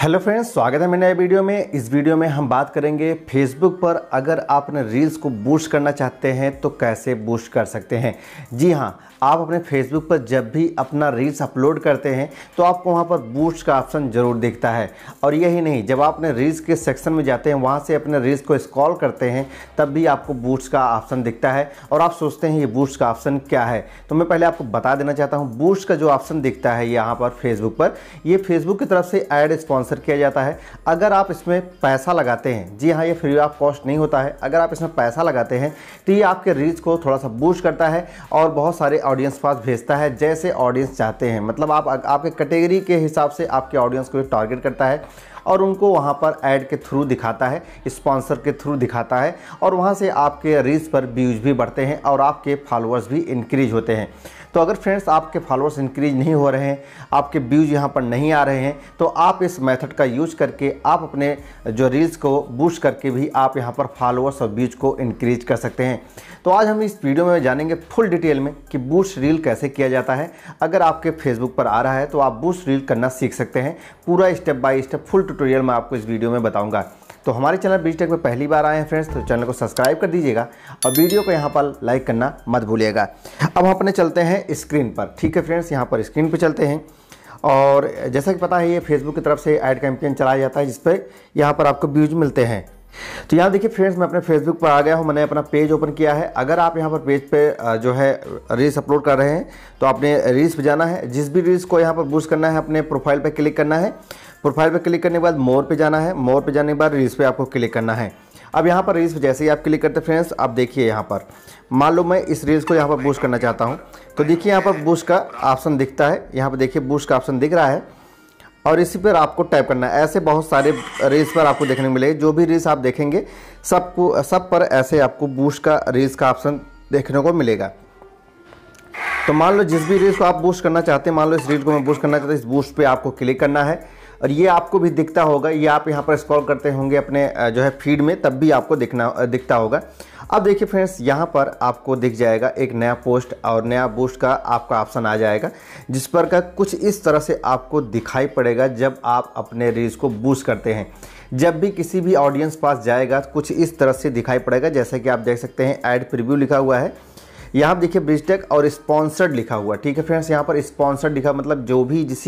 Hello friends स्वागत है मेरे नए वीडियो में इस वीडियो में हम बात करेंगे फेसबुक पर अगर आप अपने रील्स को बूस्ट करना चाहते हैं तो कैसे बूस्ट कर सकते हैं जी हाँ आप अपने फेसबुक पर जब भी अपना रील्स अपलोड करते हैं तो आपको वहाँ पर बूस्ट का ऑप्शन ज़रूर दिखता है और यही नहीं जब आप अपने रील्स के सेक्शन में जाते हैं वहाँ से अपने रील्स को स्क्रॉल करते हैं तब भी आपको बूस्ट का ऑप्शन दिखता है और आप सोचते हैं ये बूस्ट का ऑप्शन क्या है तो मैं पहले आपको बता देना चाहता हूँ बूस्ट का जो ऑप्शन दिखता है यहाँ पर फेसबुक पर ये फेसबुक की तरफ से एड स्पॉन्स स्पॉन्सर किया जाता है अगर आप इसमें पैसा लगाते हैं जी हाँ ये फ्री ऑफ कॉस्ट नहीं होता है अगर आप इसमें पैसा लगाते हैं तो ये आपके रीच को थोड़ा सा बूस्ट करता है और बहुत सारे ऑडियंस पास भेजता है जैसे ऑडियंस चाहते हैं मतलब आप आपके कैटेगरी के हिसाब से आपके ऑडियंस को टारगेट करता है और उनको वहाँ पर ऐड के थ्रू दिखाता है स्पॉन्सर के थ्रू दिखाता है और वहाँ से आपके रील्स पर व्यूज भी बढ़ते हैं और आपके फॉलोअर्स भी इंक्रीज होते हैं तो अगर फ्रेंड्स आपके फॉलोअर्स इंक्रीज नहीं हो रहे हैं आपके व्यूज यहाँ पर नहीं आ रहे हैं तो आप इस मेथड का यूज करके आप अपने जो रील्स को बूस्ट करके भी आप यहाँ पर फॉलोअर्स और व्यूज को इंक्रीज कर सकते हैं तो आज हम इस वीडियो में जानेंगे फुल डिटेल में कि बूस्ट रील कैसे किया जाता है अगर आपके फेसबुक पर आ रहा है तो आप बूस्ट रील करना सीख सकते हैं पूरा step by step full tutorial मैं आपको इस वीडियो में बताऊंगा तो हमारे चैनल बीज टेक में पहली बार आए हैं फ्रेंड्स तो चैनल को सब्सक्राइब कर दीजिएगा और वीडियो को यहाँ पर लाइक करना मत भूलिएगा अब हम अपने चलते हैं स्क्रीन पर ठीक है फ्रेंड्स यहाँ पर स्क्रीन पर चलते हैं और जैसा कि पता है ये फेसबुक की तरफ से ऐड कैंपेन चलाया जाता है जिस पर यहाँ पर आपको व्यूज मिलते हैं तो यहाँ देखिए फ्रेंड्स मैं अपने फेसबुक पर आ गया हूँ मैंने अपना पेज ओपन किया है अगर आप यहाँ पर पेज पे जो है रील्स अपलोड कर रहे हैं तो आपने रील्स पर जाना है जिस भी रील्स को यहाँ पर बूस्ट करना है अपने प्रोफाइल पर क्लिक करना है प्रोफाइल पर क्लिक करने के बाद मोर पर जाना है मोर पर जाने के बाद रील्स पर आपको क्लिक करना है अब यहाँ पर रील्स जैसे ही आप क्लिक करते हैं फ्रेंड्स आप देखिए यहाँ पर मान लो मैं इस रील्स को यहाँ पर बूस्ट करना चाहता हूँ तो देखिए यहाँ पर बूस्ट का ऑप्शन दिखता है यहाँ पर देखिए बूस्ट का ऑप्शन दिख रहा है और इसी पर आपको टाइप करना है ऐसे बहुत सारे रेस पर आपको देखने को मिलेगा जो भी रेस आप देखेंगे सबको सब पर ऐसे आपको बूस्ट का रेस का ऑप्शन देखने को मिलेगा तो मान लो जिस भी रेस को आप बूस्ट करना चाहते हैं मान लो इस रेस को मैं बूस्ट करना चाहता हूँ इस बूस्ट पे आपको क्लिक करना है और ये आपको भी दिखता होगा ये आप यहाँ पर स्क्रॉल करते होंगे अपने जो है फीड में तब भी आपको दिखना दिखता होगा अब देखिए फ्रेंड्स यहाँ पर आपको दिख जाएगा एक नया पोस्ट और नया बूस्ट का आपका ऑप्शन आ जाएगा जिस पर का कुछ इस तरह से आपको दिखाई पड़ेगा जब आप अपने रील्स को बूस्ट करते हैं जब भी किसी भी ऑडियंस पास जाएगा कुछ इस तरह से दिखाई पड़ेगा जैसा कि आप देख सकते हैं ऐड प्रिव्यू लिखा हुआ है यहाँ पर देखिए ब्रिजटेक और स्पॉन्सर्ड लिखा हुआ ठीक है फ्रेंड्स यहाँ पर स्पॉन्सर्ड लिखा मतलब जो भी जिस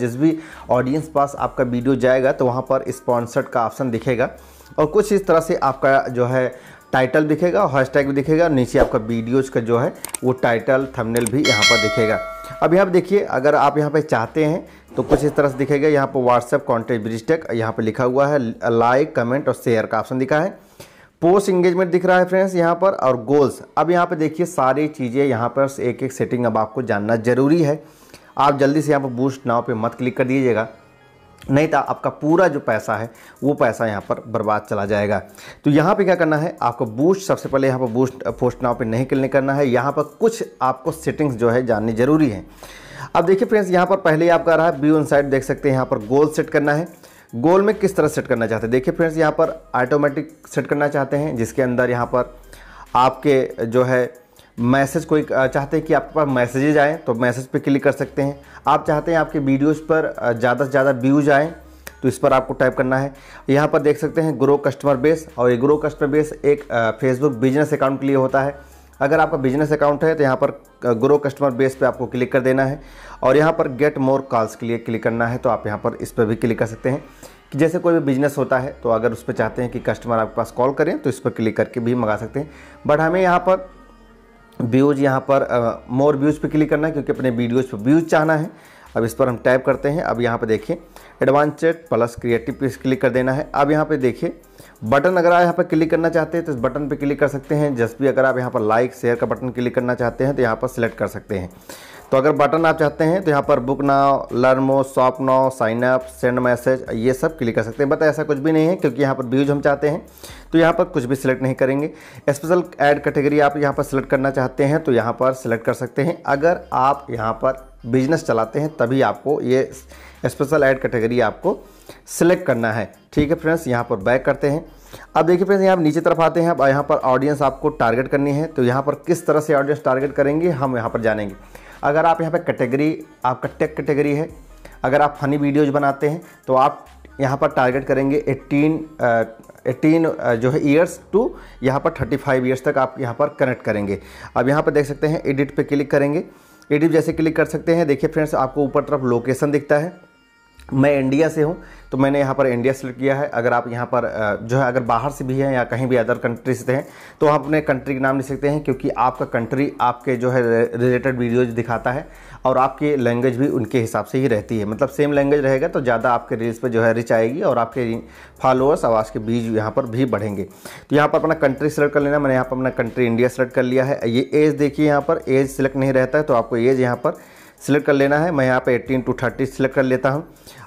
जिस भी ऑडियंस पास आपका वीडियो जाएगा तो वहाँ पर स्पॉन्सर्ड का ऑप्शन दिखेगा और कुछ इस तरह से आपका जो है टाइटल दिखेगा हैशटैग भी दिखेगा और नीचे आपका वीडियोज़ का जो है वो टाइटल थंबनेल भी यहाँ पर दिखेगा अब यहाँ पर देखिए अगर आप यहाँ पर चाहते हैं तो कुछ इस तरह से दिखेगा यहाँ पर व्हाट्सएप कॉन्टेक्ट ब्रिज टेक यहाँ पर लिखा हुआ है लाइक कमेंट और शेयर का ऑप्शन दिखा है पोस्ट इंगेजमेंट दिख रहा है फ्रेंड्स यहाँ पर और गोल्स अब यहाँ पर देखिए सारी चीज़ें यहाँ पर एक एक सेटिंग अब आपको जानना ज़रूरी है आप जल्दी से यहाँ पर बूस्ट नाव पे मत क्लिक कर दीजिएगा नहीं तो आपका पूरा जो पैसा है वो पैसा यहाँ पर बर्बाद चला जाएगा तो यहाँ पे क्या करना है आपको बूस्ट सबसे पहले यहाँ पर बूस्ट पोस्ट नाव पर नहीं क्लिक करना है यहाँ पर कुछ आपको सेटिंग्स जो है जाननी ज़रूरी है अब देखिए फ्रेंड्स यहाँ पर पहले ही आपका रहा है व्यू ऑन साइड देख सकते हैं यहाँ पर गोल सेट करना है गोल में किस तरह सेट करना चाहते हैं देखिए फ्रेंड्स यहाँ पर ऑटोमेटिक सेट करना चाहते हैं जिसके अंदर यहाँ पर आपके जो है मैसेज कोई चाहते हैं कि आपके पास मैसेजेज आएँ तो मैसेज पर क्लिक कर सकते हैं आप चाहते हैं आपके वीडियोज़ पर ज़्यादा से ज़्यादा व्यूज आएँ तो इस पर आपको टाइप करना है यहाँ पर देख सकते हैं ग्रो कस्टमर बेस और ये ग्रो कस्टमर बेस एक फेसबुक बिजनेस अकाउंट के लिए होता है अगर आपका बिजनेस अकाउंट है तो यहाँ पर ग्रो कस्टमर बेस पे आपको क्लिक कर देना है और यहाँ पर गेट मोर कॉल्स के लिए क्लिक करना है तो आप यहाँ पर इस पर भी क्लिक कर सकते हैं कि जैसे कोई भी बिजनेस होता है तो अगर उस पर चाहते हैं कि कस्टमर आपके पास कॉल करें तो इस पर क्लिक करके भी मंगा सकते हैं बट हमें यहाँ पर व्यूज़ यहाँ पर मोर व्यूज़ पे क्लिक करना है क्योंकि अपने वीडियोज़ पर व्यूज़ चाहना है अब इस पर हम टैप करते हैं अब यहाँ पर देखिए एडवांस चेक प्लस क्रिएटिव पे क्लिक कर देना है अब यहाँ पर देखिए बटन अगर आप यहाँ पर क्लिक करना चाहते हैं तो इस बटन पर क्लिक कर सकते हैं जस्ट भी अगर आप यहाँ पर लाइक शेयर का बटन क्लिक करना चाहते हैं तो यहाँ पर सिलेक्ट कर सकते हैं तो अगर बटन आप चाहते हैं तो यहाँ पर book now learn more shop now sign up send message ये सब क्लिक कर सकते हैं बट ऐसा कुछ भी नहीं है क्योंकि यहाँ पर व्यूज हम चाहते हैं तो यहाँ पर कुछ भी सिलेक्ट नहीं करेंगे स्पेशल ऐड कैटेगरी आप यहाँ पर सिलेक्ट करना चाहते हैं तो यहाँ पर सिलेक्ट कर सकते हैं अगर आप यहाँ पर बिजनेस चलाते हैं तभी आपको ये स्पेशल ऐड कैटेगरी आपको सिलेक्ट करना है ठीक है फ्रेंड्स यहाँ पर बैक करते हैं अब देखिए फ्रेंड्स यहाँ नीचे तरफ आते हैं अब यहाँ पर ऑडियंस आपको टारगेट करनी है तो यहाँ पर किस तरह से ऑडियंस टारगेट करेंगे हम यहाँ पर जानेंगे अगर आप यहाँ पर कैटेगरी आपका टेक कैटेगरी है अगर आप फनी वीडियोज बनाते हैं तो आप यहाँ पर टारगेट करेंगे एट्टीन एटीन जो है ईयर्स टू यहाँ पर थर्टी फाइव ईयर्स तक आप यहाँ पर कनेक्ट करेंगे अब यहाँ पर देख सकते हैं एडिट पे क्लिक करेंगे एडिप जैसे क्लिक कर सकते हैं देखिए फ्रेंड्स आपको ऊपर तरफ लोकेशन दिखता है मैं इंडिया से हूँ तो मैंने यहाँ पर इंडिया सेलेक्ट किया है अगर आप यहाँ पर जो है अगर बाहर से भी हैं या कहीं भी अदर कंट्री से हैं तो आप अपने कंट्री के नाम लिख सकते हैं क्योंकि आपका कंट्री आपके जो है रिलेटेड वीडियोज दिखाता है और आपकी लैंग्वेज भी उनके हिसाब से ही रहती है मतलब सेम लैंग्वेज रहेगा तो ज़्यादा आपके रील्स पर जो है रिच आएगी और आपके फॉलोअर्स आवाज़ के बीज यहाँ पर भी बढ़ेंगे तो यहाँ पर अपना कंट्री सेलेक्ट कर लेना मैंने यहाँ पर अपना कंट्री इंडिया सेलेक्ट कर लिया है ये एज देखिए यहाँ पर एज सेलेक्ट नहीं रहता है तो आपको एज यहाँ पर सिलेक्ट कर लेना है मैं यहाँ पे 18 टू 30 सिलेक्ट कर लेता हूँ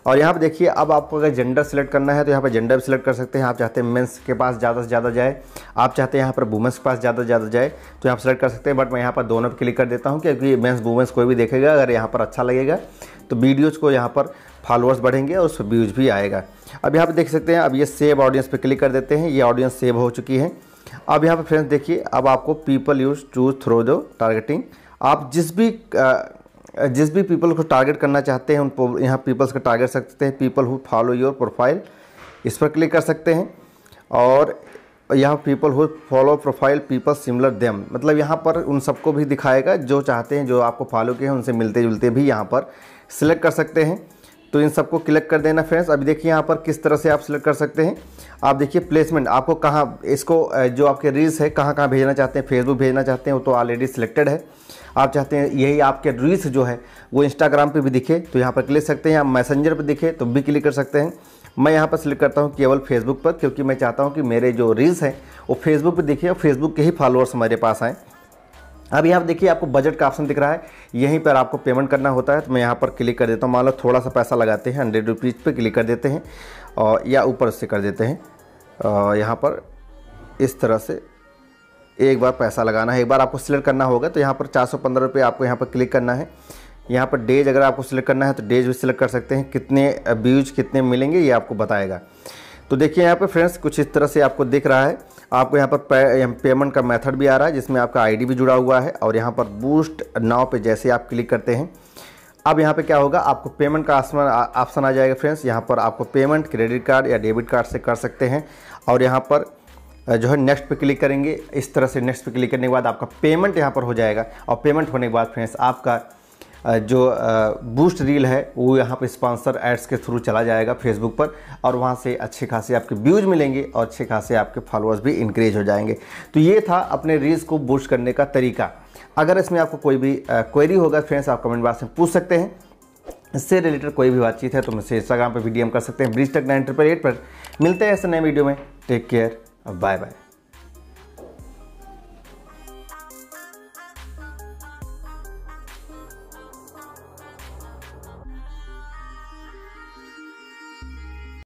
और यहाँ पे देखिए अब आपको अगर जेंडर सेलेक्ट करना है तो यहाँ पे जेंडर भी सिलेक्ट कर सकते हैं आप चाहते हैं मेंस के पास ज़्यादा से ज़्यादा जाए आप चाहते हैं यहाँ पर वुमेंस के पास ज़्यादा से ज़्यादा जाए तो यहाँ सेलेक्ट कर सकते हैं बट मैं यहाँ पर दोनों पर क्लिक कर देता हूँ क्योंकि मेन्स वुमेंस कोई भी देखेगा अगर यहाँ पर अच्छा लगेगा तो वीडियोज़ को यहाँ पर फॉलोअर्स बढ़ेंगे और उस व्यूज़ भी आएगा अब यहाँ पर देख सकते हैं अब ये सेव ऑडियंस पर क्लिक कर देते हैं ये ऑडियंस सेव हो चुकी है अब यहाँ पर फ्रेंड्स देखिए अब आपको पीपल यूज चूज थ्रो दो टारगेटिंग आप जिस भी जिस भी पीपल को टारगेट करना चाहते हैं उन यहाँ पीपल्स का टारगेट सकते हैं people who follow your profile इस पर क्लिक कर सकते हैं और यहाँ people who follow profile people similar them मतलब यहाँ पर उन सबको भी दिखाएगा जो चाहते हैं जो आपको फॉलो किए हैं उनसे मिलते जुलते भी यहाँ पर सिलेक्ट कर सकते हैं तो इन सबको क्लिक कर देना फ्रेंड्स अभी देखिए यहाँ पर किस तरह से आप सिलेक्ट कर सकते हैं आप देखिए प्लेसमेंट आपको कहाँ इसको जो आपके रील्स है कहाँ कहाँ भेजना चाहते हैं फेसबुक भेजना चाहते हैं वो तो ऑलरेडी सिलेक्टेड है आप चाहते हैं यही आपके रील्स जो है वो इंस्टाग्राम पे भी दिखे तो यहाँ पर क्लिक सकते हैं आप मैसेंजर पे दिखे तो भी क्लिक कर सकते हैं मैं यहाँ पर सिलेक्ट करता हूँ केवल फेसबुक पर क्योंकि मैं चाहता हूँ कि मेरे जो रील्स हैं वो फेसबुक पर दिखे और फेसबुक के ही फॉलोअर्स हमारे पास आएँ अब यहाँ देखिए आपको बजट का ऑप्शन दिख रहा है यहीं पर आपको पेमेंट करना होता है तो मैं यहाँ पर क्लिक कर देता हूँ मान लो थोड़ा सा पैसा लगाते हैं हंड्रेड रुपीज़ पर क्लिक कर देते हैं और या ऊपर से कर देते हैं यहाँ पर इस तरह से एक बार पैसा लगाना है एक बार आपको सिलेक्ट करना होगा तो यहाँ पर चार सौ पंद्रह रुपये आपको यहाँ पर क्लिक करना है यहाँ पर डेज अगर आपको सिलेक्ट करना है तो डेज भी सिलेक्ट कर सकते हैं कितने व्यूज कितने मिलेंगे ये आपको बताएगा तो देखिए यहाँ पर फ्रेंड्स कुछ इस तरह से आपको दिख रहा है आपको यहाँ पर पेमेंट का मेथड भी आ रहा है जिसमें आपका आईडी भी जुड़ा हुआ है और यहाँ पर बूस्ट नाव पे जैसे आप क्लिक करते हैं अब यहाँ पे क्या होगा आपको पेमेंट का ऑप्शन आ जाएगा फ्रेंड्स यहाँ पर आपको पेमेंट क्रेडिट कार्ड या डेबिट कार्ड से कर सकते हैं और यहाँ पर जो है नेक्स्ट पे क्लिक करेंगे इस तरह से नेक्स्ट पे क्लिक करने के बाद आपका पेमेंट यहाँ पर हो जाएगा और पेमेंट होने के बाद फ्रेंड्स आपका जो बूस्ट रील है वो यहाँ पर स्पॉन्सर एड्स के थ्रू चला जाएगा फेसबुक पर और वहाँ से अच्छे खासे आपके व्यूज मिलेंगे और अच्छे खासे आपके फॉलोअर्स भी इंक्रीज हो जाएंगे तो ये था अपने रील्स को बूस्ट करने का तरीका अगर इसमें आपको कोई भी क्वेरी होगा फ्रेंड्स आप कमेंट बॉक्स में पूछ सकते हैं इससे रिलेटेड कोई भी बातचीत है तो मुझसे इंस्टाग्राम पर वीडियो कर सकते हैं ब्रिज तक नाइन ट्रिपल एट पर मिलते हैं ऐसे नए वीडियो में टेक केयर Bye bye.